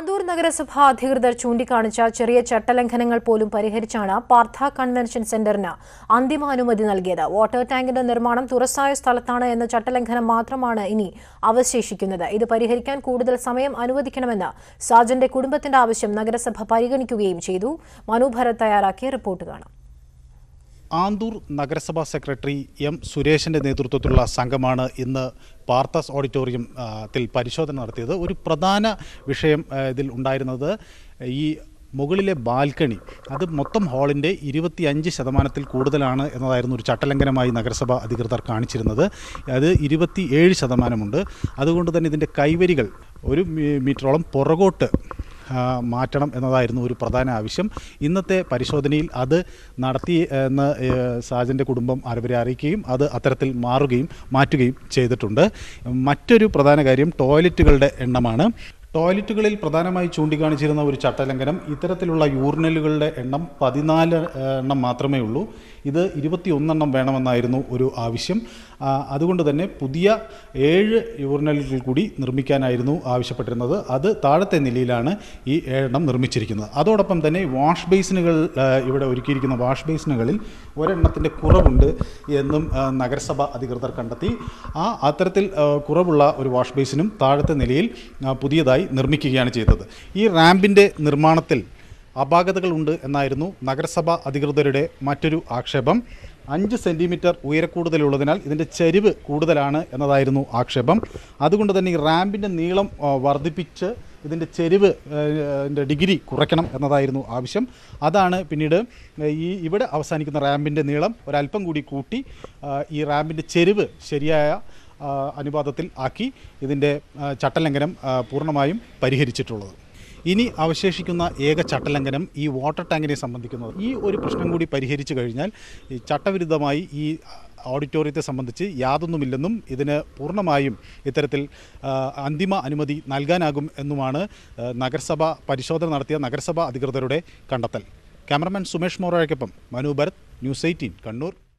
ആന്തൂർ നഗരസഭ അധികൃതർ ചൂണ്ടിക്കാണിച്ച ചെറിയ ചട്ടലംഘനങ്ങൾ പോലും പരിഹരിച്ചാണ് പാർത്ഥ കൺവെൻഷൻ സെന്ററിന് അന്തിമാനുമതി നൽകിയത് വാട്ടർ ടാങ്കിന്റെ നിർമ്മാണം തുറസായ സ്ഥലത്താണ് എന്ന ചട്ടലംഘനം മാത്രമാണ് ഇനി അവശേഷിക്കുന്നത് ഇത് പരിഹരിക്കാൻ കൂടുതൽ സമയം അനുവദിക്കണമെന്ന് സാജന്റെ കുടുംബത്തിന്റെ ആവശ്യം നഗരസഭ പരിഗണിക്കുകയും ചെയ്തു മനോഭരത് തയ്യാറാക്കിയ റിപ്പോർട്ട് കാണാം ആന്തൂർ നഗരസഭാ സെക്രട്ടറി എം സുരേഷിൻ്റെ നേതൃത്വത്തിലുള്ള സംഘമാണ് ഇന്ന് പാർത്തസ് ഓഡിറ്റോറിയം ത്തിൽ പരിശോധന നടത്തിയത് ഒരു പ്രധാന വിഷയം ഇതിൽ ഉണ്ടായിരുന്നത് ഈ മുകളിലെ ബാൽക്കണി അത് മൊത്തം ഹാളിൻ്റെ ഇരുപത്തി അഞ്ച് ശതമാനത്തിൽ കൂടുതലാണ് എന്നതായിരുന്നു ഒരു ചട്ടലംഘനമായി നഗരസഭ അധികൃതർ കാണിച്ചിരുന്നത് അത് ഇരുപത്തി ഏഴ് ശതമാനമുണ്ട് അതുകൊണ്ട് തന്നെ ഇതിൻ്റെ കൈവരികൾ ഒരു മീറ്ററോളം പുറകോട്ട് മാറ്റണം എന്നതായിരുന്നു ഒരു പ്രധാന ആവശ്യം ഇന്നത്തെ പരിശോധനയിൽ അത് നടത്തി എന്ന് സാജൻ്റെ കുടുംബം അറിവരെ അറിയിക്കുകയും അത് അത്തരത്തിൽ മാറുകയും മാറ്റുകയും ചെയ്തിട്ടുണ്ട് മറ്റൊരു പ്രധാന കാര്യം ടോയ്ലറ്റുകളുടെ എണ്ണമാണ് ടോയ്ലറ്റുകളിൽ പ്രധാനമായി ചൂണ്ടിക്കാണിച്ചിരുന്ന ഒരു ചട്ടലംഘനം ഇത്തരത്തിലുള്ള യൂറിനലുകളുടെ എണ്ണം പതിനാല് എണ്ണം മാത്രമേ ഉള്ളൂ ഇത് ഇരുപത്തിയൊന്നെണ്ണം വേണമെന്നായിരുന്നു ഒരു ആവശ്യം അതുകൊണ്ട് തന്നെ പുതിയ ഏഴ് യൂറിനലുകൾ കൂടി നിർമ്മിക്കാനായിരുന്നു ആവശ്യപ്പെട്ടിരുന്നത് അത് താഴത്തെ നിലയിലാണ് ഈ ഏഴെണ്ണം നിർമ്മിച്ചിരിക്കുന്നത് അതോടൊപ്പം തന്നെ വാഷ് ബേസിനുകൾ ഇവിടെ ഒരുക്കിയിരിക്കുന്ന വാഷ് ബേസിനുകളിൽ ഒരെണ്ണത്തിൻ്റെ കുറവുണ്ട് എന്നും നഗരസഭ അധികൃതർ കണ്ടെത്തി ആ അത്തരത്തിൽ കുറവുള്ള ഒരു വാഷ് ബേസിനും താഴത്തെ നിലയിൽ പുതിയതായി റാമ്പുകളായി നിർമ്മിക്കുകയാണ് ചെയ്തത് ഈ റാമ്പിൻ്റെ നിർമ്മാണത്തിൽ അപാകതകളുണ്ട് എന്നായിരുന്നു നഗരസഭാ അധികൃതരുടെ മറ്റൊരു ആക്ഷേപം അഞ്ച് സെൻറ്റിമീറ്റർ ഉയരക്കൂടുതലുള്ളതിനാൽ ഇതിൻ്റെ ചരിവ് കൂടുതലാണ് എന്നതായിരുന്നു ആക്ഷേപം അതുകൊണ്ട് തന്നെ ഈ റാമ്പിൻ്റെ നീളം വർദ്ധിപ്പിച്ച് ഇതിൻ്റെ ചെരിവ് ഡിഗ്രി കുറയ്ക്കണം എന്നതായിരുന്നു ആവശ്യം അതാണ് പിന്നീട് ഈ ഇവിടെ അവസാനിക്കുന്ന റാമ്പിൻ്റെ നീളം ഒരല്പം കൂടി കൂട്ടി ഈ റാമ്പിൻ്റെ ചെരിവ് ശരിയായ അനുപാതത്തിൽ ആക്കി ഇതിൻ്റെ ചട്ടലംഘനം പൂർണ്ണമായും പരിഹരിച്ചിട്ടുള്ളത് ഇനി അവശേഷിക്കുന്ന ഏക ചട്ടലംഘനം ഈ വാട്ടർ ടാങ്കിനെ സംബന്ധിക്കുന്നത് ഈ ഒരു പ്രശ്നം കൂടി പരിഹരിച്ചു കഴിഞ്ഞാൽ ഈ ചട്ടവിരുദ്ധമായി ഈ ഓഡിറ്റോറിയത്തെ സംബന്ധിച്ച് യാതൊന്നുമില്ലെന്നും ഇതിന് പൂർണ്ണമായും ഇത്തരത്തിൽ അന്തിമ അനുമതി നൽകാനാകും എന്നുമാണ് നഗരസഭ പരിശോധന നടത്തിയ നഗരസഭാ അധികൃതരുടെ കണ്ടെത്തൽ ക്യാമറമാൻ സുമേഷ് മോറോയ്ക്കൊപ്പം മനു ഭരത് ന്യൂസ് എയ്റ്റീൻ കണ്ണൂർ